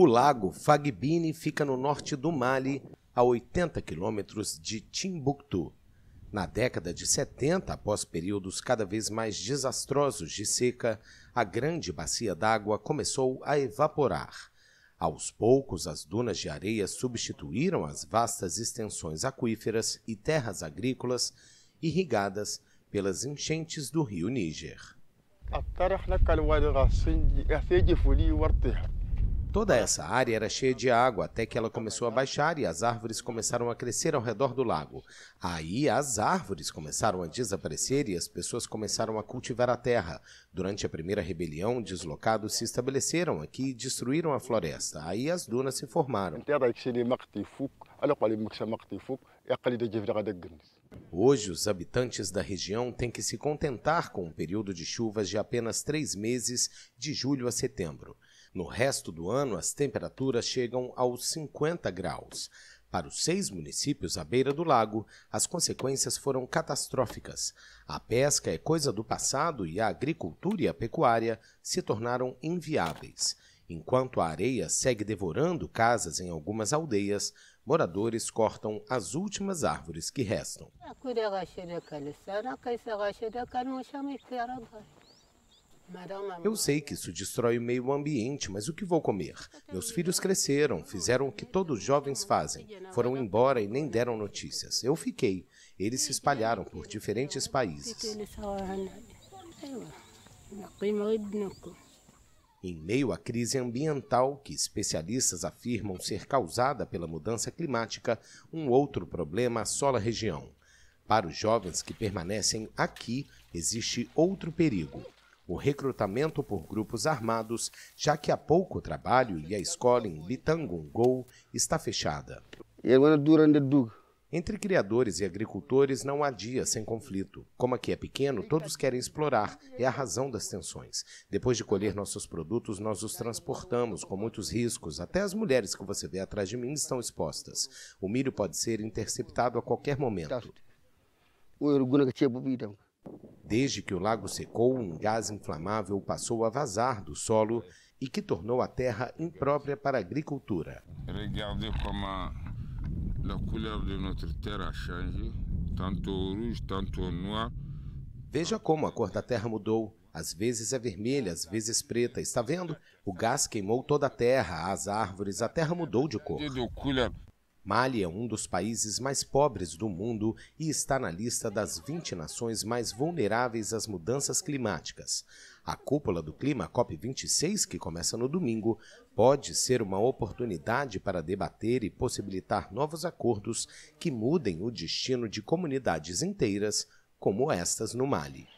O lago Fagbini fica no norte do Mali, a 80 quilômetros de Timbuktu. Na década de 70, após períodos cada vez mais desastrosos de seca, a grande bacia d'água começou a evaporar. Aos poucos, as dunas de areia substituíram as vastas extensões aquíferas e terras agrícolas irrigadas pelas enchentes do rio Níger. Toda essa área era cheia de água até que ela começou a baixar e as árvores começaram a crescer ao redor do lago. Aí as árvores começaram a desaparecer e as pessoas começaram a cultivar a terra. Durante a primeira rebelião, deslocados se estabeleceram aqui e destruíram a floresta. Aí as dunas se formaram. Hoje, os habitantes da região têm que se contentar com um período de chuvas de apenas três meses, de julho a setembro. No resto do ano, as temperaturas chegam aos 50 graus. Para os seis municípios à beira do lago, as consequências foram catastróficas. A pesca é coisa do passado e a agricultura e a pecuária se tornaram inviáveis. Enquanto a areia segue devorando casas em algumas aldeias, moradores cortam as últimas árvores que restam. É, eu sei que isso destrói o meio ambiente, mas o que vou comer? Meus filhos cresceram, fizeram o que todos os jovens fazem. Foram embora e nem deram notícias. Eu fiquei. Eles se espalharam por diferentes países. Em meio à crise ambiental, que especialistas afirmam ser causada pela mudança climática, um outro problema assola a região. Para os jovens que permanecem aqui, existe outro perigo: o recrutamento por grupos armados, já que há pouco trabalho e a escola em Litangungou está fechada. Entre criadores e agricultores não há dia sem conflito. Como aqui é pequeno, todos querem explorar, é a razão das tensões. Depois de colher nossos produtos, nós os transportamos com muitos riscos. Até as mulheres que você vê atrás de mim estão expostas. O milho pode ser interceptado a qualquer momento. Tá Desde que o lago secou, um gás inflamável passou a vazar do solo e que tornou a terra imprópria para a agricultura. Veja como a cor da terra mudou. Às vezes é vermelha, às vezes preta. Está vendo? O gás queimou toda a terra, as árvores, a terra mudou de cor. Mali é um dos países mais pobres do mundo e está na lista das 20 nações mais vulneráveis às mudanças climáticas. A cúpula do clima COP26, que começa no domingo, pode ser uma oportunidade para debater e possibilitar novos acordos que mudem o destino de comunidades inteiras, como estas no Mali.